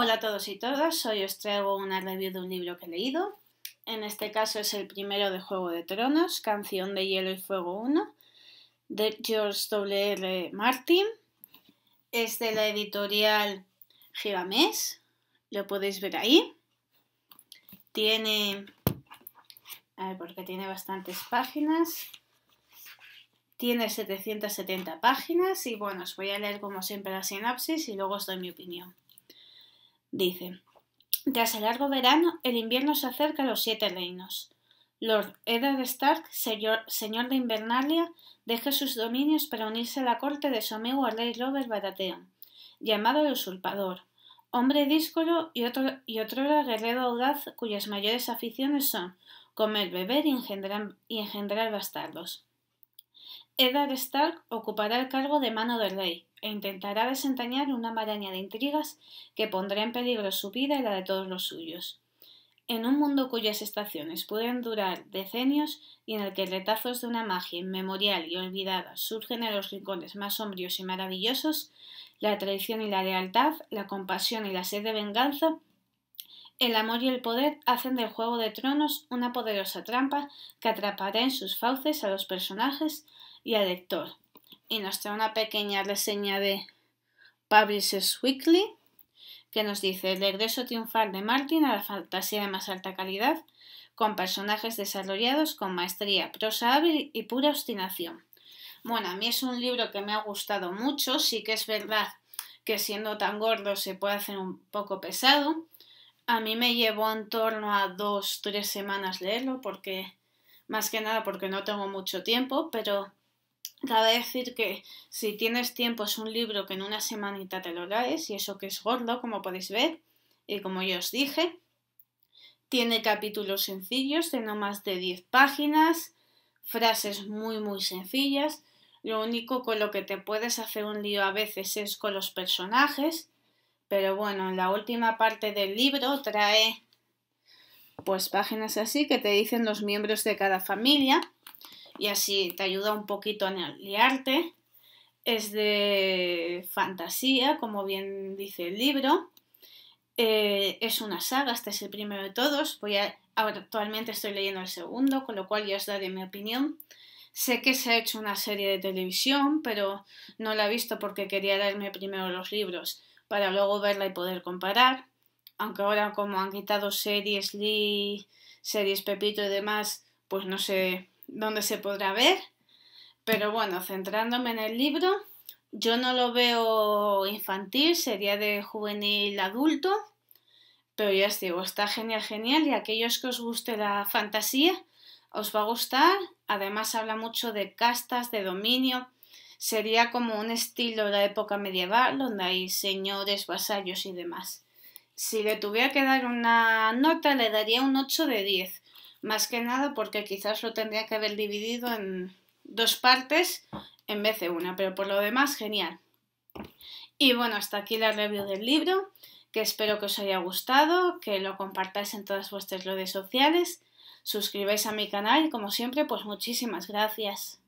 Hola a todos y todas, hoy os traigo una review de un libro que he leído. En este caso es el primero de Juego de Tronos, Canción de Hielo y Fuego 1, de George W. Martin. Es de la editorial Mes. lo podéis ver ahí. Tiene. A ver, porque tiene bastantes páginas. Tiene 770 páginas y bueno, os voy a leer como siempre la sinapsis y luego os doy mi opinión. Dice, tras el largo verano, el invierno se acerca a los siete reinos. Lord Eddard Stark, señor de Invernalia, deja sus dominios para unirse a la corte de su amigo al rey Robert Baratheon, llamado el usurpador, hombre díscolo y otro y guerrero audaz cuyas mayores aficiones son comer, beber y engendrar, bastardos. Eddard Stark ocupará el cargo de mano del rey, e intentará desentrañar una maraña de intrigas que pondrá en peligro su vida y la de todos los suyos. En un mundo cuyas estaciones pueden durar decenios y en el que retazos de una magia inmemorial y olvidada surgen en los rincones más sombríos y maravillosos, la traición y la lealtad, la compasión y la sed de venganza, el amor y el poder hacen del Juego de Tronos una poderosa trampa que atrapará en sus fauces a los personajes y al lector y nos trae una pequeña reseña de Publishers Weekly que nos dice el regreso triunfal de Martin a la fantasía de más alta calidad con personajes desarrollados con maestría, prosa hábil y pura obstinación. Bueno, a mí es un libro que me ha gustado mucho, sí que es verdad que siendo tan gordo se puede hacer un poco pesado. A mí me llevó en torno a dos, tres semanas leerlo, porque más que nada porque no tengo mucho tiempo, pero Cabe decir que si tienes tiempo es un libro que en una semanita te lo lees y eso que es gordo, como podéis ver, y como yo os dije, tiene capítulos sencillos de no más de 10 páginas, frases muy muy sencillas, lo único con lo que te puedes hacer un lío a veces es con los personajes, pero bueno, en la última parte del libro trae pues páginas así que te dicen los miembros de cada familia y así te ayuda un poquito a no liarte. Es de fantasía, como bien dice el libro. Eh, es una saga, este es el primero de todos. Voy a, actualmente estoy leyendo el segundo, con lo cual ya os daré mi opinión. Sé que se ha hecho una serie de televisión, pero no la he visto porque quería leerme primero los libros para luego verla y poder comparar. Aunque ahora como han quitado series Lee, series Pepito y demás, pues no sé donde se podrá ver. Pero bueno, centrándome en el libro, yo no lo veo infantil, sería de juvenil adulto, pero ya os digo, está genial, genial y aquellos que os guste la fantasía, os va a gustar. Además habla mucho de castas, de dominio. Sería como un estilo de la época medieval, donde hay señores, vasallos y demás. Si le tuviera que dar una nota, le daría un 8 de 10 más que nada porque quizás lo tendría que haber dividido en dos partes en vez de una, pero por lo demás, genial. Y bueno, hasta aquí la review del libro, que espero que os haya gustado, que lo compartáis en todas vuestras redes sociales, suscribáis a mi canal y como siempre, pues muchísimas gracias.